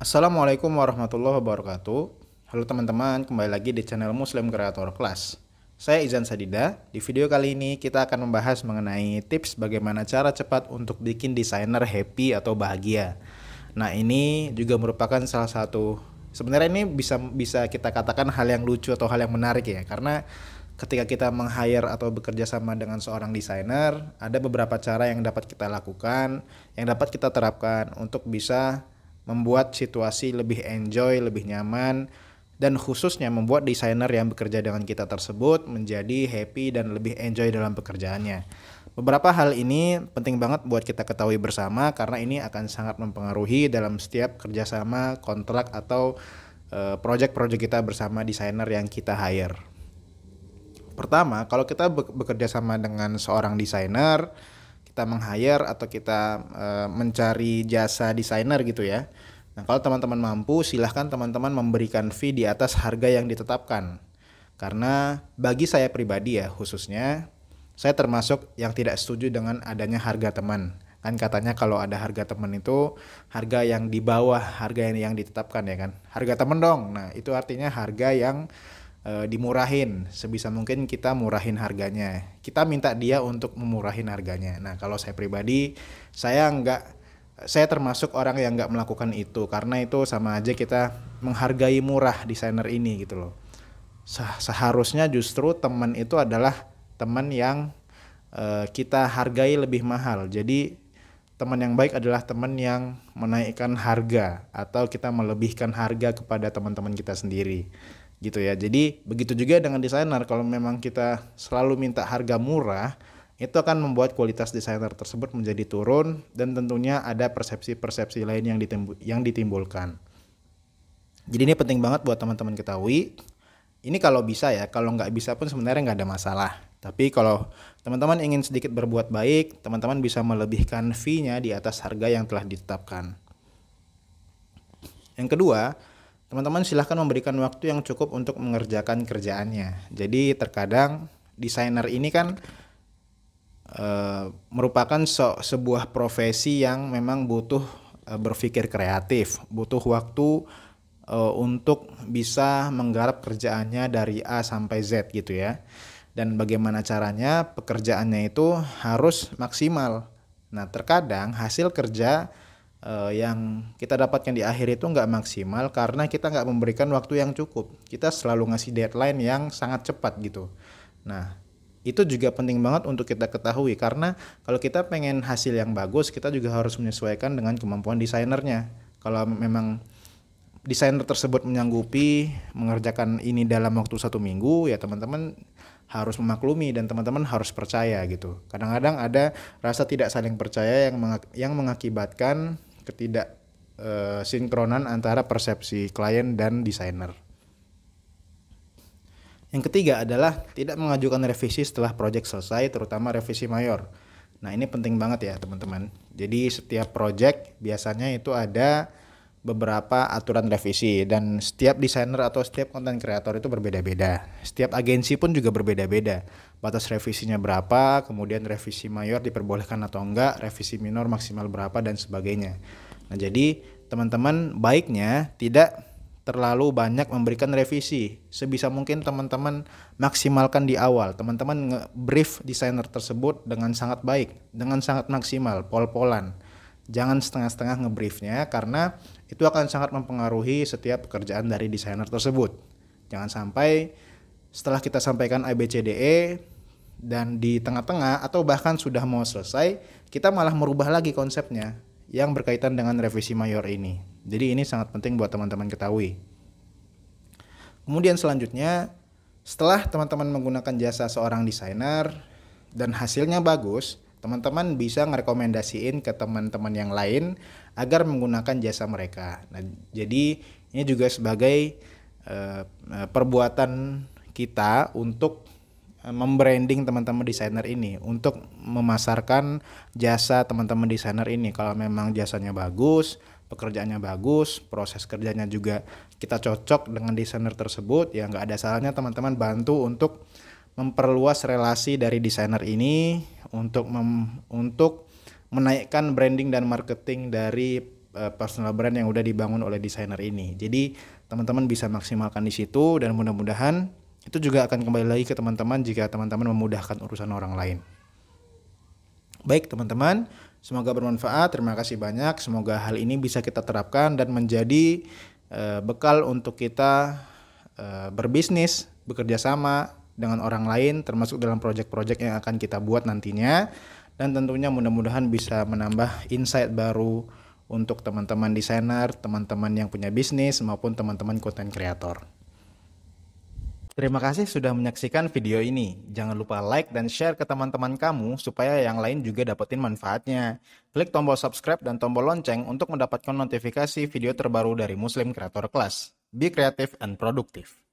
Assalamualaikum warahmatullahi wabarakatuh. Halo teman-teman, kembali lagi di channel Muslim Creator Class. Saya Izan Sadida. Di video kali ini kita akan membahas mengenai tips bagaimana cara cepat untuk bikin desainer happy atau bahagia. Nah, ini juga merupakan salah satu sebenarnya ini bisa bisa kita katakan hal yang lucu atau hal yang menarik ya karena ketika kita meng-hire atau bekerja sama dengan seorang desainer, ada beberapa cara yang dapat kita lakukan, yang dapat kita terapkan untuk bisa membuat situasi lebih enjoy, lebih nyaman, dan khususnya membuat desainer yang bekerja dengan kita tersebut menjadi happy dan lebih enjoy dalam pekerjaannya. Beberapa hal ini penting banget buat kita ketahui bersama karena ini akan sangat mempengaruhi dalam setiap kerjasama, kontrak, atau eh, project-project kita bersama desainer yang kita hire. Pertama, kalau kita bekerja sama dengan seorang desainer, kita meng-hire atau kita uh, mencari jasa desainer gitu ya. Nah, kalau teman-teman mampu, silahkan teman-teman memberikan fee di atas harga yang ditetapkan. Karena bagi saya pribadi ya khususnya, saya termasuk yang tidak setuju dengan adanya harga teman. Kan katanya kalau ada harga teman itu harga yang di bawah harga yang, yang ditetapkan ya kan. Harga teman dong. Nah, itu artinya harga yang Eh, dimurahin sebisa mungkin kita murahin harganya kita minta dia untuk memurahin harganya nah kalau saya pribadi saya nggak saya termasuk orang yang nggak melakukan itu karena itu sama aja kita menghargai murah desainer ini gitu loh seharusnya justru teman itu adalah teman yang uh, kita hargai lebih mahal jadi teman yang baik adalah teman yang menaikkan harga atau kita melebihkan harga kepada teman-teman kita sendiri gitu ya. Jadi begitu juga dengan desainer kalau memang kita selalu minta harga murah itu akan membuat kualitas desainer tersebut menjadi turun dan tentunya ada persepsi-persepsi lain yang ditimbul yang ditimbulkan. Jadi ini penting banget buat teman-teman ketahui. Ini kalau bisa ya, kalau nggak bisa pun sebenarnya nggak ada masalah. Tapi kalau teman-teman ingin sedikit berbuat baik, teman-teman bisa melebihkan fee-nya di atas harga yang telah ditetapkan. Yang kedua, Teman-teman silahkan memberikan waktu yang cukup untuk mengerjakan kerjaannya. Jadi terkadang desainer ini kan e, merupakan se sebuah profesi yang memang butuh e, berpikir kreatif, butuh waktu e, untuk bisa menggarap kerjaannya dari A sampai Z gitu ya. Dan bagaimana caranya pekerjaannya itu harus maksimal. Nah terkadang hasil kerja uh, yang kita dapatkan di akhir itu nggak maksimal karena kita nggak memberikan waktu yang cukup. Kita selalu ngasih deadline yang sangat cepat gitu. Nah, itu juga penting banget untuk kita ketahui karena kalau kita pengen hasil yang bagus, kita juga harus menyesuaikan dengan kemampuan desainernya. Kalau memang desainer tersebut menyanggupi mengerjakan ini dalam waktu satu minggu, ya teman-teman harus memaklumi dan teman-teman harus percaya gitu. Kadang-kadang ada rasa tidak saling percaya yang mengak yang mengakibatkan ketidak eh, sinkronan antara persepsi klien dan desainer. Yang ketiga adalah tidak mengajukan revisi setelah proyek selesai, terutama revisi mayor. Nah, ini penting banget ya, teman-teman. Jadi, setiap proyek biasanya itu ada beberapa aturan revisi dan setiap desainer atau setiap konten kreator itu berbeda-beda. Setiap agensi pun juga berbeda-beda. Batas revisinya berapa, kemudian revisi mayor diperbolehkan atau enggak, revisi minor maksimal berapa dan sebagainya. Nah, jadi teman-teman baiknya tidak terlalu banyak memberikan revisi. Sebisa mungkin teman-teman maksimalkan di awal. Teman-teman brief desainer tersebut dengan sangat baik, dengan sangat maksimal, pol-polan jangan setengah-setengah ngebriefnya karena itu akan sangat mempengaruhi setiap pekerjaan dari desainer tersebut. Jangan sampai setelah kita sampaikan ABCDE dan di tengah-tengah atau bahkan sudah mau selesai, kita malah merubah lagi konsepnya yang berkaitan dengan revisi mayor ini. Jadi ini sangat penting buat teman-teman ketahui. Kemudian selanjutnya, setelah teman-teman menggunakan jasa seorang desainer dan hasilnya bagus, teman-teman bisa ngerekomendasiin ke teman-teman yang lain agar menggunakan jasa mereka. Nah, jadi ini juga sebagai uh, perbuatan kita untuk eh, membranding teman-teman desainer ini untuk memasarkan jasa teman-teman desainer ini kalau memang jasanya bagus pekerjaannya bagus proses kerjanya juga kita cocok dengan desainer tersebut ya nggak ada salahnya teman-teman bantu untuk memperluas relasi dari desainer ini untuk mem, untuk menaikkan branding dan marketing dari uh, personal brand yang udah dibangun oleh desainer ini. Jadi teman-teman bisa maksimalkan di situ dan mudah-mudahan itu juga akan kembali lagi ke teman-teman jika teman-teman memudahkan urusan orang lain. Baik teman-teman, semoga bermanfaat. Terima kasih banyak. Semoga hal ini bisa kita terapkan dan menjadi uh, bekal untuk kita uh, berbisnis, bekerja sama, dengan orang lain termasuk dalam proyek-proyek yang akan kita buat nantinya dan tentunya mudah-mudahan bisa menambah insight baru untuk teman-teman desainer, teman-teman yang punya bisnis maupun teman-teman konten kreator. Terima kasih sudah menyaksikan video ini. Jangan lupa like dan share ke teman-teman kamu supaya yang lain juga dapetin manfaatnya. Klik tombol subscribe dan tombol lonceng untuk mendapatkan notifikasi video terbaru dari Muslim Creator Class. Be creative and productive.